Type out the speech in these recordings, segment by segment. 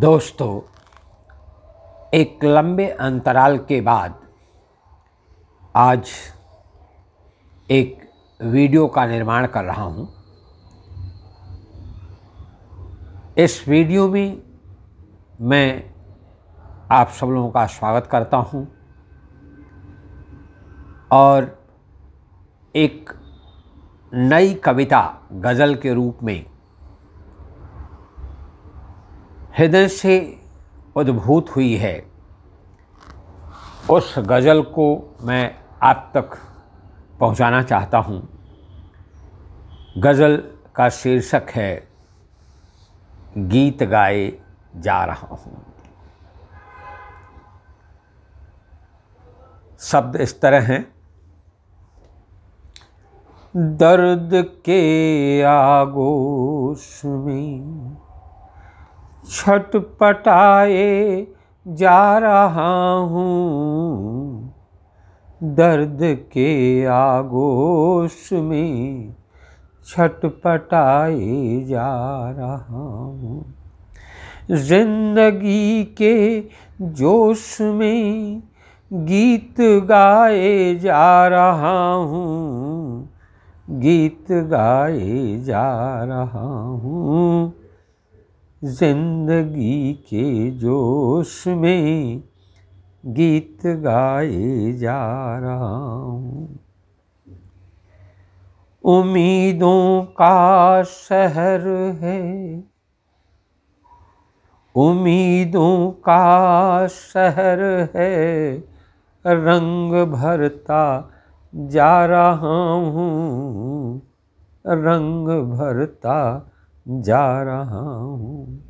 दोस्तों एक लंबे अंतराल के बाद आज एक वीडियो का निर्माण कर रहा हूँ इस वीडियो में मैं आप सब लोगों का स्वागत करता हूँ और एक नई कविता गज़ल के रूप में हृदय से उद्भूत हुई है उस गज़ल को मैं आप तक पहुंचाना चाहता हूं। गज़ल का शीर्षक है गीत गाए जा रहा हूं। शब्द इस तरह हैं दर्द के आगोश में छटपटाए जा रहा हूँ दर्द के आगोश में छटपटाए जा रहा हूँ जिंदगी के जोश में गीत गाए जा रहा हूँ गीत गाए जा रहा हूँ जिंदगी के जोश में गीत गाए जा रहा हूँ उम्मीदों का शहर है उम्मीदों का शहर है रंग भरता जा रहा हूँ रंग भरता जा रहा हूँ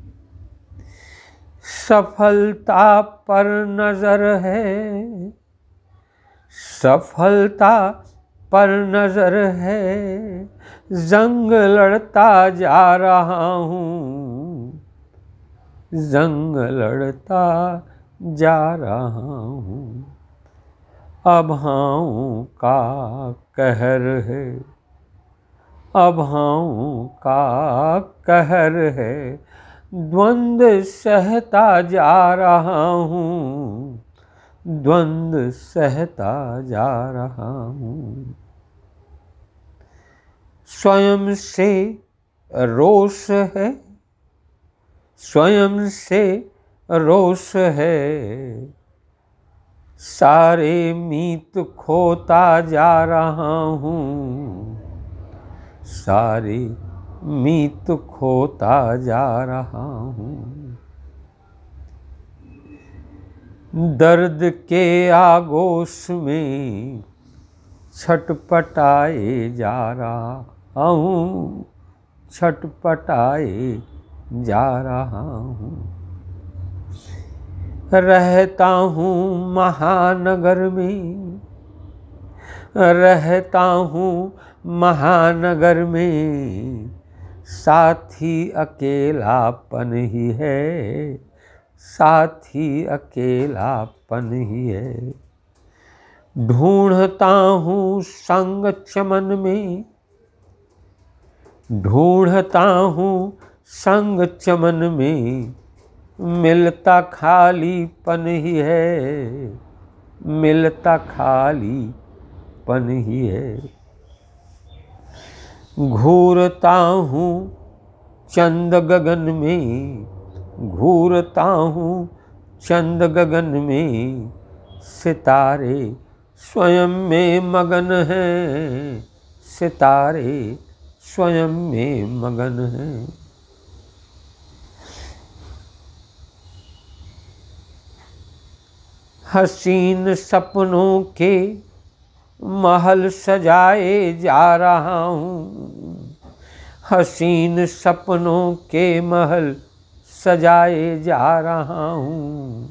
सफलता पर नज़र है सफलता पर नज़र है जंग लड़ता जा रहा हूँ जंग लड़ता जा रहा हूँ अभाओं हाँ का कहर है हाँ का कहर है द्वंद सहता जा रहा हूँ द्वंद सहता जा रहा हूँ स्वयं से रोष है स्वयं से रोष है सारे मीत खोता जा रहा हूँ सारे मीत खोता जा रहा हूँ दर्द के आगोश में छटपटाए जा रहा हूँ छटपटाए जा रहा हूँ रहता हूँ महानगर में रहता हूँ महानगर में साथी अकेलापन ही है साथी अकेलापन ही है ढूंढता हूँ संग चमन में ढूंढता हूँ संग चमन में मिलता खाली पन ही है मिलता खाली पन ही है घूरता हूँ चंद गगन में घूरता हूँ चंद गगन में सितारे स्वयं में मगन हैं सितारे स्वयं में मगन हैं हसीन सपनों के महल सजाए जा रहा हूँ हसीन सपनों के महल सजाए जा रहा हूँ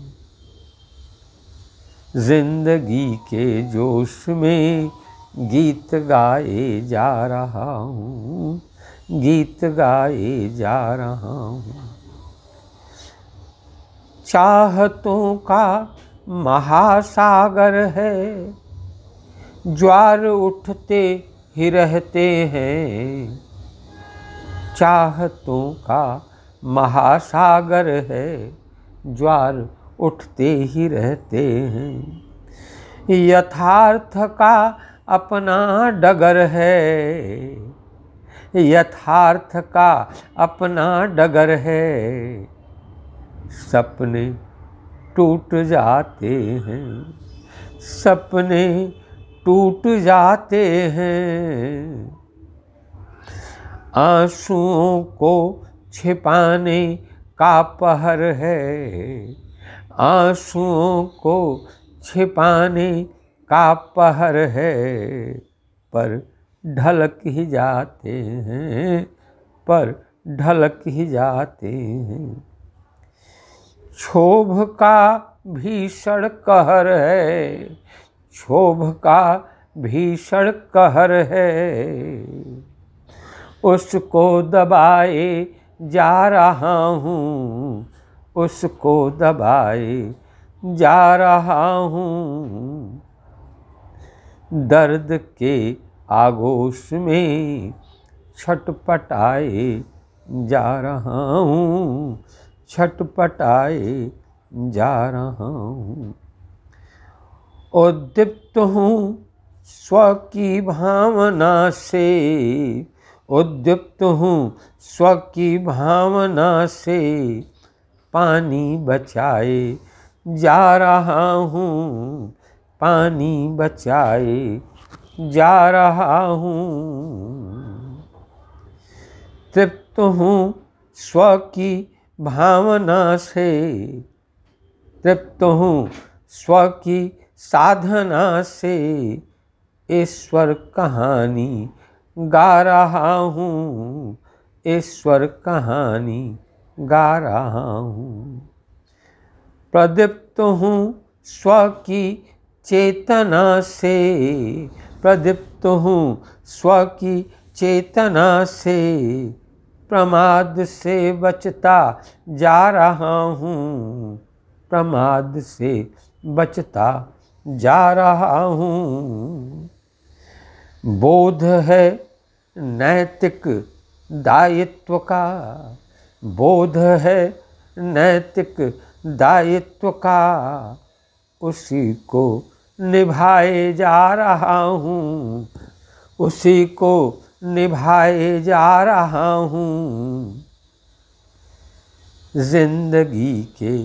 जिंदगी के जोश में गीत गाए जा रहा हूँ गीत गाए जा रहा हूँ चाहतों का महासागर है ज्वार उठते ही रहते हैं चाहतों का महासागर है ज्वार उठते ही रहते हैं यथार्थ का अपना डगर है यथार्थ का अपना डगर है सपने टूट जाते हैं सपने टूट जाते हैं आंसुओं को छिपाने का पहर है आंसुओं को छिपाने का पहर है पर ढलक ही जाते हैं पर ढलक ही जाते हैं क्षोभ का भीषण कहर है क्षोभ का भीषण कहर है उसको दबाए जा रहा हूँ उसको दबाए जा रहा हूँ दर्द के आगोश में छटपटाए जा रहा हूँ छटपटाए जा रहा हूँ उद्दीप्त हूँ स्व की भावना से उद्दीप्त हूँ स्व की भावना से पानी बचाए जा रहा हूँ पानी बचाए जा रहा हूँ तृप्त हूँ स्व की भावना से तृप्त हूँ स्व की साधना से ईश्वर कहानी गा रहा हूँ ईश्वर कहानी गा रहा हूँ प्रदीप्त हूँ स्व की चेतना से प्रदीप्त हूँ स्व की चेतना से प्रमाद से बचता जा रहा हूँ प्रमाद से बचता जा रहा हूँ बोध है नैतिक दायित्व का बोध है नैतिक दायित्व का उसी को निभाए जा रहा हूँ उसी को निभाए जा रहा हूँ जिंदगी के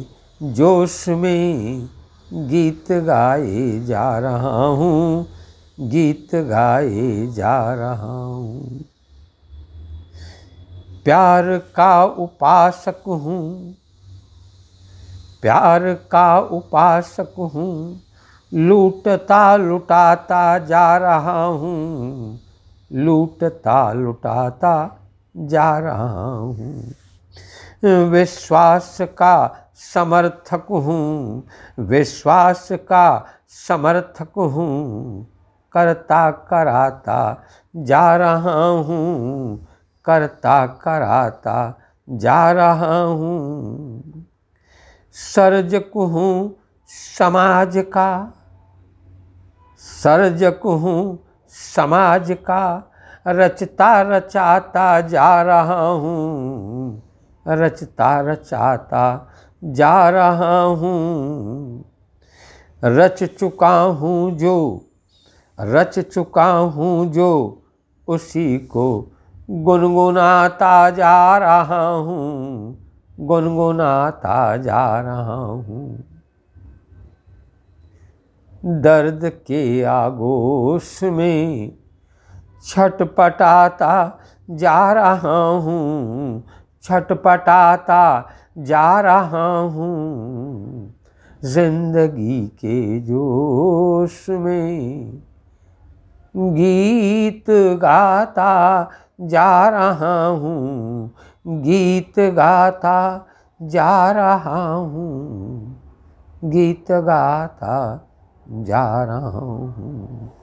जोश में गीत गाए जा रहा हूँ गीत गाए जा रहा हूँ प्यार का उपासक हूँ प्यार का उपासक हूँ लूटता लुटाता जा रहा हूँ लूटता लुटाता जा रहा हूँ विश्वास का समर्थक हूँ विश्वास का समर्थक हूँ करता कराता जा रहा हूँ करता कराता जा रहा हूँ सर्जक हूँ समाज का सर्जक हूँ समाज का रचता रचाता जा रहा हूँ रचता रचाता जा रहा हूँ रच चुका हूँ जो रच चुका हूँ जो उसी को गुनगुनाता जा रहा हूँ गुनगुनाता जा रहा हूँ दर्द के आगोश में छटपटाता जा रहा हूँ छटपटाता जा रहा हूँ जिंदगी के जोश में गीत गाता जा रहा हूँ गीत गाता जा रहा हूँ गीत गाता जा रहा हूँ